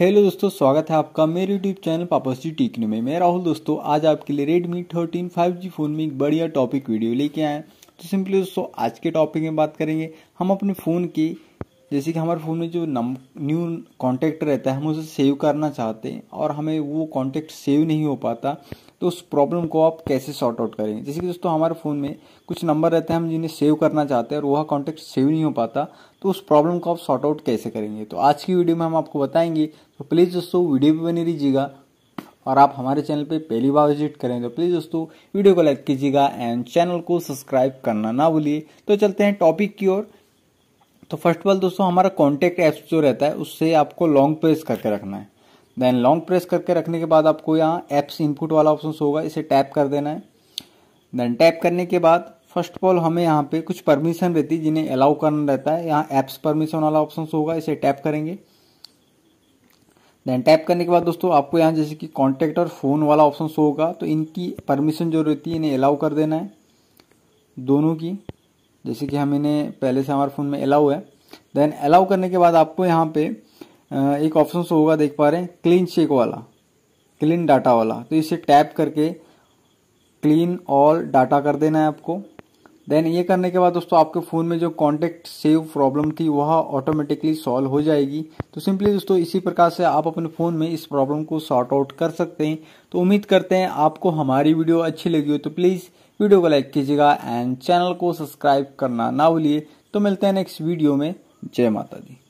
hello दोस्तों स्वागत है आपका मेरे यूट्यूब चैनल पापस जी टीकने में मैं राहुल दोस्तों आज आपके लिए Redmi thirteen five G phone में एक बढ़िया टॉपिक वीडियो लेके आए तो सिंपली दोस्तों आज के टॉपिक में बात करेंगे हम अपने फ़ोन के जैसे कि हमारे फ़ोन में जो नम न्यू कॉन्टैक्ट रहता है हम उसे सेव करना चाहते हैं और हमें वो कॉन्टैक्ट सेव नहीं हो पाता तो उस प्रॉब्लम को आप कैसे सॉर्ट आउट करेंगे जैसे कि दोस्तों हमारे फ़ोन में कुछ नंबर रहते हैं हम जिन्हें सेव करना चाहते हैं और वह कॉन्टैक्ट सेव नहीं हो पाता तो उस प्रॉब्लम को आप सॉर्ट आउट कैसे करेंगे तो आज की वीडियो में हम आपको बताएंगे तो प्लीज़ दोस्तों वीडियो भी बने लीजिएगा और आप हमारे चैनल पे पहली बार विजिट करें तो प्लीज़ दोस्तों वीडियो को लाइक कीजिएगा एंड चैनल को सब्सक्राइब करना ना भूलिए तो चलते हैं टॉपिक की ओर तो फर्स्ट ऑफ ऑल दोस्तों हमारा कॉन्टेक्ट एप्स जो रहता है उससे आपको लॉन्ग प्रेस करके रखना है देन लॉन्ग प्रेस करके रखने के बाद आपको यहाँ एप्स इनपुट वाला ऑप्शन होगा इसे टैप कर देना है देन टैप करने के बाद फर्स्ट ऑफ ऑल हमें यहाँ पे कुछ परमिशन रहती है जिन्हें अलाउ करना रहता है यहाँ एप्स परमिशन वाला ऑप्शन होगा इसे टैप करेंगे देन टैप करने के बाद दोस्तों आपको यहाँ जैसे कि कॉन्टैक्ट और फ़ोन वाला ऑप्शन होगा तो इनकी परमिशन जो रहती है इन्हें अलाउ कर देना है दोनों की जैसे कि हम इन्हें पहले से हमारे फ़ोन में अलाउ है देन अलाउ करने के बाद आपको यहाँ पे एक ऑप्शन शो होगा देख पा रहे हैं क्लीन चेक वाला क्लीन डाटा वाला तो इसे टैप करके क्लीन ऑल डाटा कर देना है आपको देन ये करने के बाद दोस्तों आपके फ़ोन में जो कॉन्टेक्ट सेव प्रॉब्लम थी वह ऑटोमेटिकली सॉल्व हो जाएगी तो सिंपली दोस्तों इसी प्रकार से आप अपने फ़ोन में इस प्रॉब्लम को सॉर्ट आउट कर सकते हैं तो उम्मीद करते हैं आपको हमारी वीडियो अच्छी लगी हो तो प्लीज़ वीडियो को लाइक कीजिएगा एंड चैनल को सब्सक्राइब करना ना भूलिए तो मिलते हैं नेक्स्ट वीडियो में जय माता दी